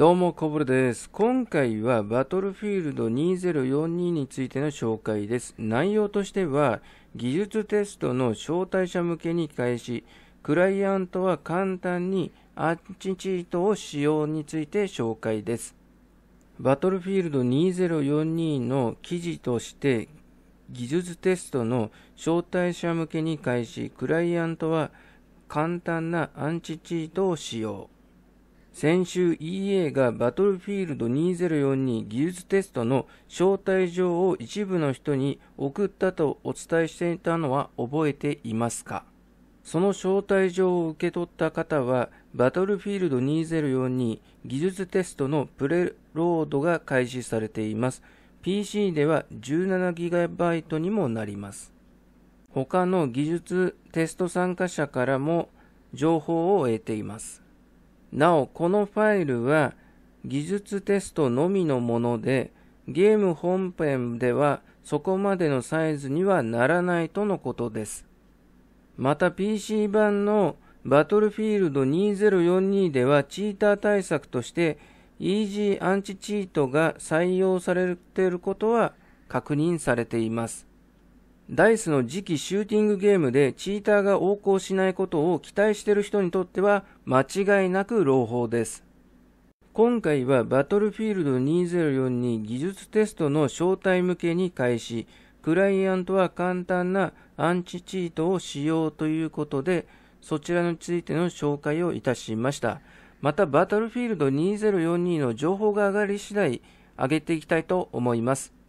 どうも、コブれです。今回はバトルフィールド2042についての紹介です。内容としては、技術テストの招待者向けに開始、クライアントは簡単にアンチチートを使用について紹介です。バトルフィールド2042の記事として、技術テストの招待者向けに開始、クライアントは簡単なアンチチートを使用。先週 EA がバトルフィールド2042技術テストの招待状を一部の人に送ったとお伝えしていたのは覚えていますかその招待状を受け取った方はバトルフィールド2042技術テストのプレロードが開始されています PC では 17GB にもなります他の技術テスト参加者からも情報を得ていますなお、このファイルは技術テストのみのもので、ゲーム本編ではそこまでのサイズにはならないとのことです。また PC 版のバトルフィールド2042ではチーター対策としてイージーアンチチートが採用されていることは確認されています。ダイスの次期シューティングゲームでチーターが横行しないことを期待している人にとっては間違いなく朗報です。今回はバトルフィールド2042技術テストの招待向けに開始、クライアントは簡単なアンチチートを使用ということで、そちらについての紹介をいたしました。また、バトルフィールド2042の情報が上がり次第、上げていきたいと思います。